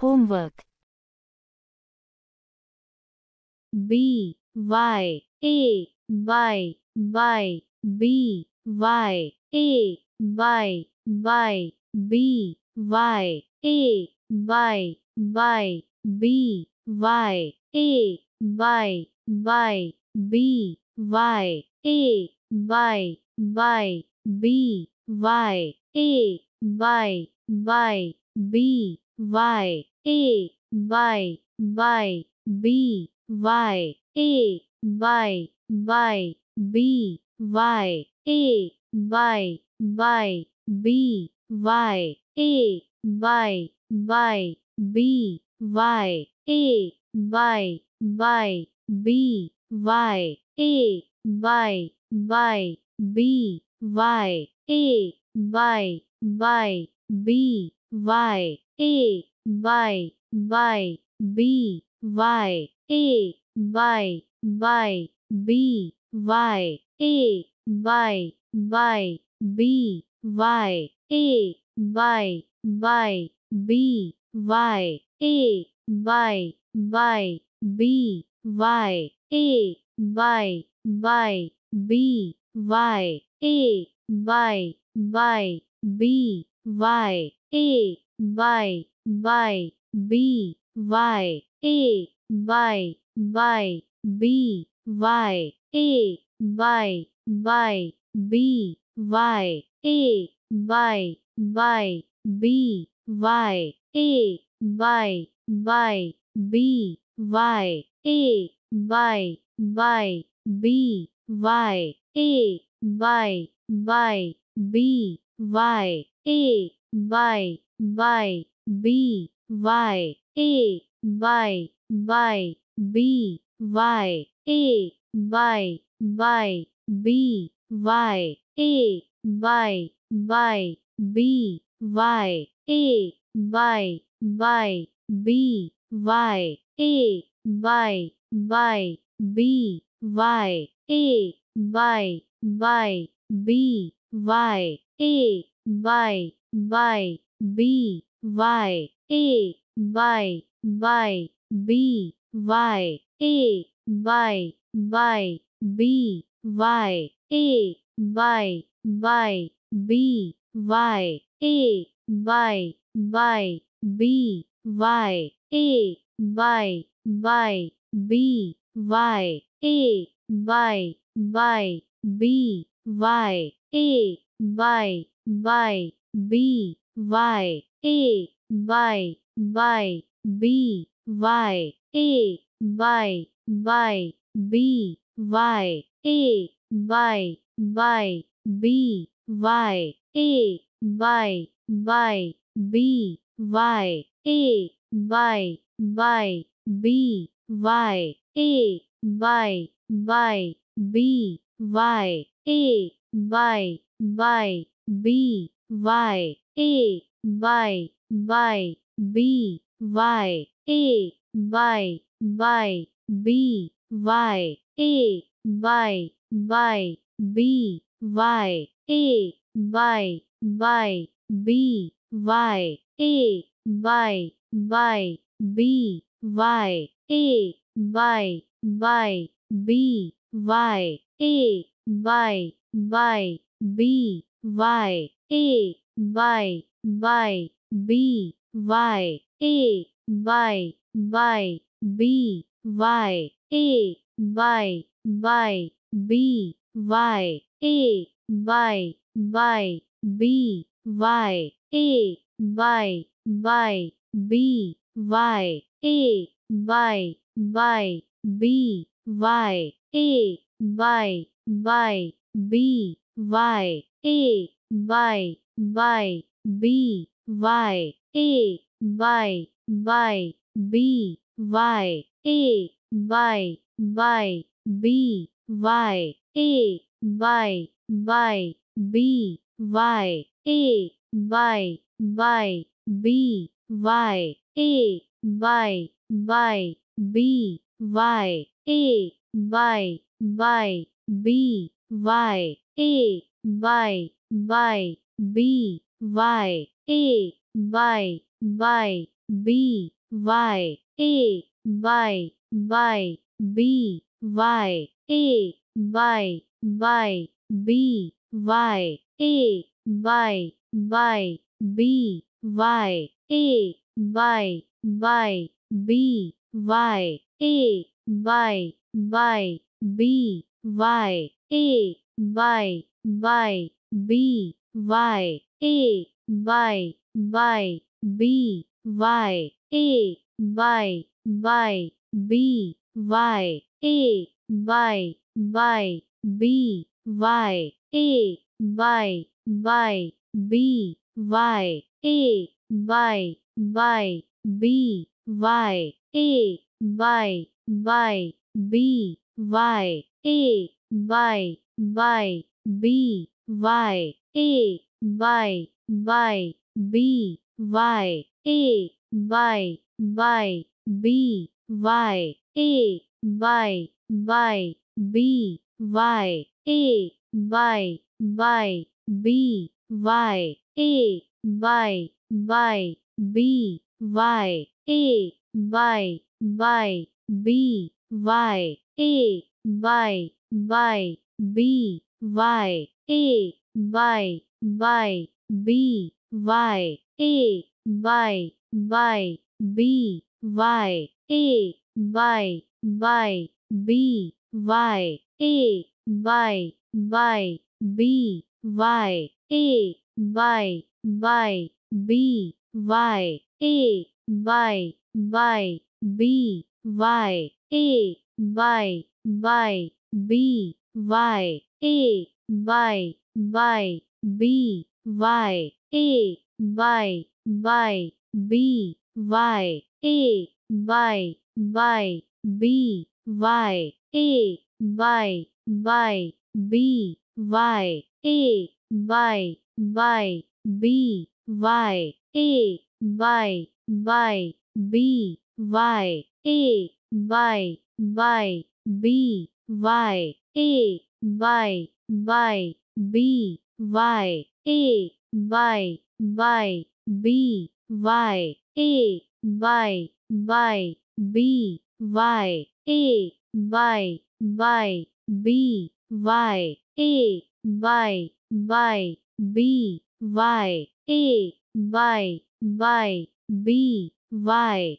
homework. B Y A by by B Y A by by B Y A by by B Y A by by B Y A by by B Y A by by B y a by by b y a by by b y a by by b y a by by b y a by by b y a by by b y a by by b y a by by by by by by by by by by by by by by A Y Y B Y A Y Y B Y A Y Y B Y A Y Y B Y A Y Y B Y A Y Y B Y A Y Y B Y A by by b y a by by b y a by by b y a by by b y a by by b y a by by b y a by by b y a by by b y a by by b y a by by b y a by by b y a by by b y a by by b y a by by b y a by by B Y A by by B Y A by by B Y A by by B Y A by by B Y A by by B Y A by by B Y A by by B y a by by b y a by by b y a by by b y a by by b y a by by b y a by by b y a by by b y a Y Y B Y A Y Y B Y A Y Y B Y A Y Y B Y A Y Y B Y A Y Y B Y A Y Y B Y A by by b y a by by b y a by by b y a by by b y a by by b y a by by b y a by by b y a by by b y a by by b y a by by b y a by by b y a by by b y a by by b y a by by b y a by by B Y A by by B Y A by by B Y A by by B Y A by by B Y A by by B Y A by by B Y A by by B y a by by b y a by by b y a by by b y a by by b y a by by b y a by by b y a by by b y a by by B Y A by by B Y A by by B Y A by by B Y A by by B Y A by by B Y A by by B Y A by by b y a by by b y a by by b y a by by b y a by by b y a by by b y a by by b y a by by b y a by by b y a by by b y a by by b y a by by b y a by by b y a by by b y a by by B Y A by by B Y A by by B Y A by by B Y A by by B Y A by by B Y A by by B Y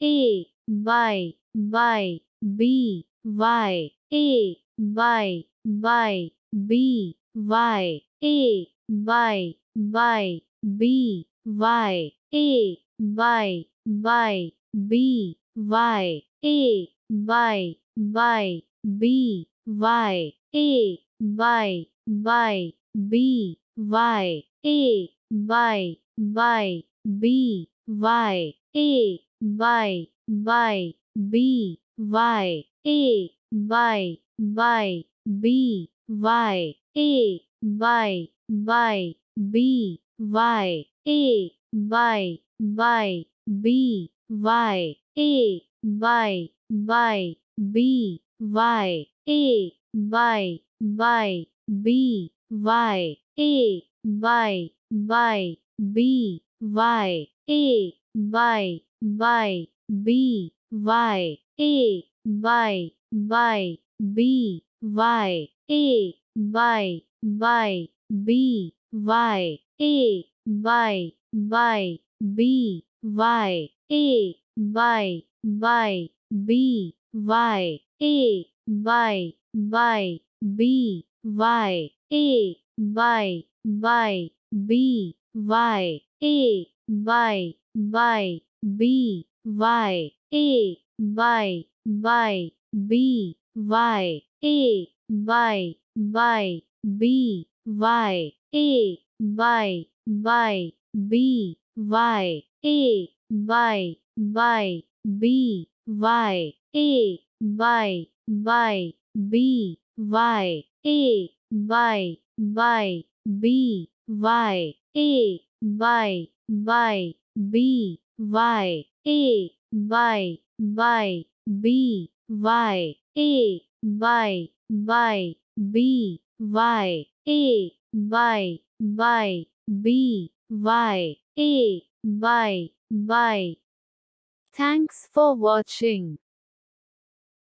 A by by B Y A by by y a y y b y a y y b y a y y b y a y y b y a y y b y a y y b y a y y b y a by by B Y A by by B Y A by by B Y A by by B Y A by by B Y A by by B Y A by by B Y A by by b y a by by b y a by by b y a by by b y a by by b y a by by b y a by by b y a by by b y a by by b y a by by b y a by by b y a by by b y a by by b y a by by b y a by by B Y A by by B Y A by by B Y A by by Thanks for watching.